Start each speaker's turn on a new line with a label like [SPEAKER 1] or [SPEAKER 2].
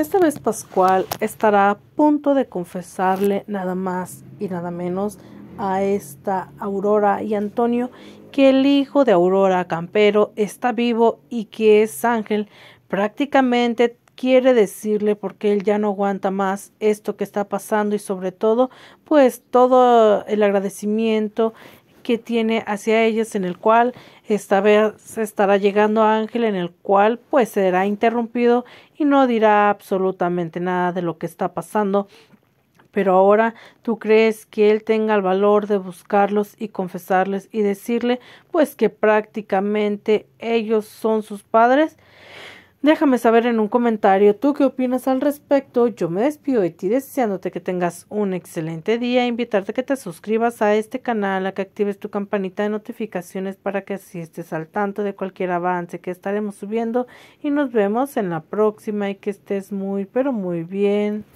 [SPEAKER 1] Esta vez Pascual estará a punto de confesarle nada más y nada menos a esta Aurora y Antonio que el hijo de Aurora Campero está vivo y que es Ángel. Prácticamente quiere decirle porque él ya no aguanta más esto que está pasando y sobre todo pues todo el agradecimiento que tiene hacia ellas, en el cual esta vez estará llegando Ángel, en el cual pues será interrumpido y no dirá absolutamente nada de lo que está pasando. Pero ahora tú crees que él tenga el valor de buscarlos y confesarles y decirle pues que prácticamente ellos son sus padres. Déjame saber en un comentario tú qué opinas al respecto. Yo me despido y ti deseándote que tengas un excelente día, invitarte a que te suscribas a este canal, a que actives tu campanita de notificaciones para que así estés al tanto de cualquier avance que estaremos subiendo y nos vemos en la próxima y que estés muy pero muy bien.